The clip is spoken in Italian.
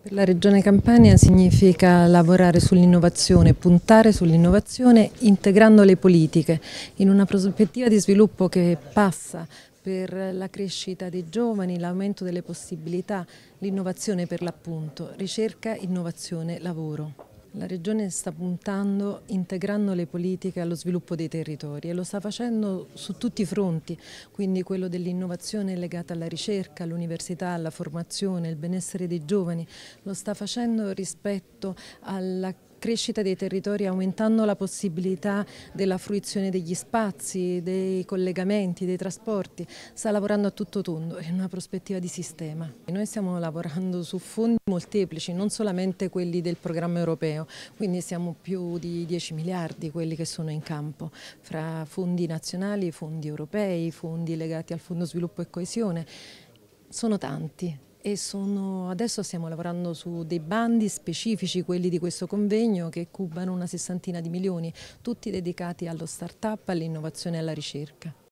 Per la Regione Campania significa lavorare sull'innovazione, puntare sull'innovazione integrando le politiche in una prospettiva di sviluppo che passa per la crescita dei giovani, l'aumento delle possibilità, l'innovazione per l'appunto, ricerca, innovazione, lavoro. La Regione sta puntando, integrando le politiche allo sviluppo dei territori e lo sta facendo su tutti i fronti, quindi quello dell'innovazione legata alla ricerca, all'università, alla formazione, al benessere dei giovani, lo sta facendo rispetto alla crescita dei territori aumentando la possibilità della fruizione degli spazi, dei collegamenti, dei trasporti, sta lavorando a tutto tondo in una prospettiva di sistema. noi stiamo lavorando su fondi molteplici, non solamente quelli del programma europeo, quindi siamo più di 10 miliardi quelli che sono in campo, fra fondi nazionali, fondi europei, fondi legati al Fondo Sviluppo e Coesione, sono tanti e sono, adesso stiamo lavorando su dei bandi specifici, quelli di questo convegno, che cubano una sessantina di milioni, tutti dedicati allo start-up, all'innovazione e alla ricerca.